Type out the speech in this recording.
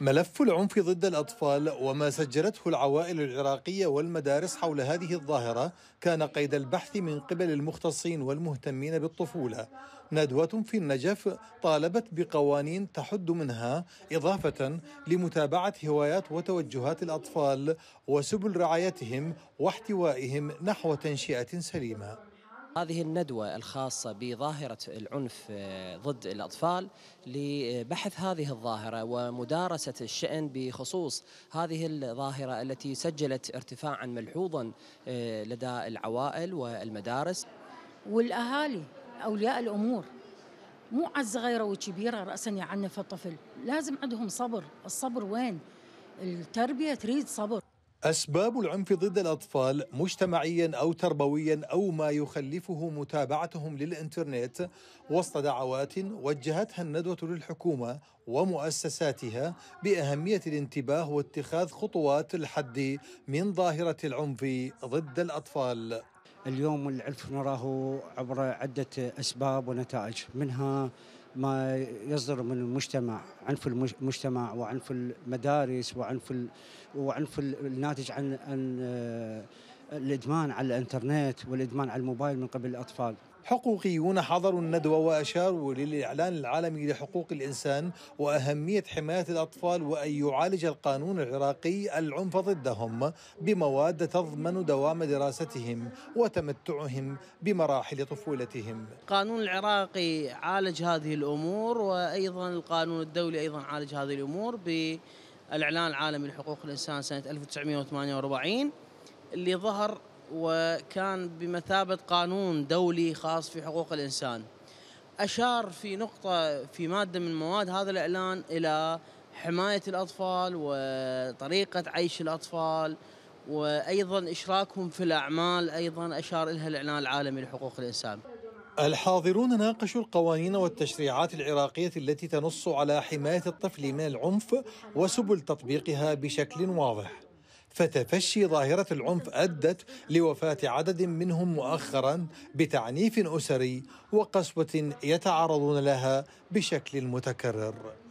ملف العنف ضد الأطفال وما سجلته العوائل العراقية والمدارس حول هذه الظاهرة كان قيد البحث من قبل المختصين والمهتمين بالطفولة ندوة في النجف طالبت بقوانين تحد منها إضافة لمتابعة هوايات وتوجهات الأطفال وسبل رعايتهم واحتوائهم نحو تنشئة سليمة هذه الندوة الخاصة بظاهرة العنف آه، ضد الأطفال لبحث هذه الظاهرة ومدارسة الشأن بخصوص هذه الظاهرة التي سجلت ارتفاعا ملحوظا آه، لدى العوائل والمدارس والأهالي أولياء الأمور مو عز صغيرة وكبيرة رأسا يعنف الطفل لازم عندهم صبر الصبر وين التربية تريد صبر أسباب العنف ضد الأطفال مجتمعيا أو تربويا أو ما يخلفه متابعتهم للإنترنت وسط دعوات وجهتها الندوة للحكومة ومؤسساتها بأهمية الانتباه واتخاذ خطوات الحد من ظاهرة العنف ضد الأطفال اليوم العنف نراه عبر عدة أسباب ونتائج منها ما يصدر من المجتمع عنف المجتمع وعنف المدارس وعنف وعنف الناتج عن عن آه، الادمان على الانترنت والادمان على الموبايل من قبل الاطفال حقوقيون حضروا الندوة وأشاروا للإعلان العالمي لحقوق الإنسان وأهمية حماية الأطفال وأن يعالج القانون العراقي العنف ضدهم بمواد تضمن دوام دراستهم وتمتعهم بمراحل طفولتهم القانون العراقي عالج هذه الأمور وأيضا القانون الدولي أيضا عالج هذه الأمور بالإعلان العالمي لحقوق الإنسان سنة 1948 اللي ظهر وكان بمثابة قانون دولي خاص في حقوق الإنسان أشار في نقطة في مادة من مواد هذا الإعلان إلى حماية الأطفال وطريقة عيش الأطفال وأيضا إشراكهم في الأعمال أيضا أشار إلها الإعلان العالمي لحقوق الإنسان الحاضرون ناقشوا القوانين والتشريعات العراقية التي تنص على حماية الطفل من العنف وسبل تطبيقها بشكل واضح فتفشي ظاهرة العنف أدت لوفاة عدد منهم مؤخرا بتعنيف أسري وقسوة يتعرضون لها بشكل متكرر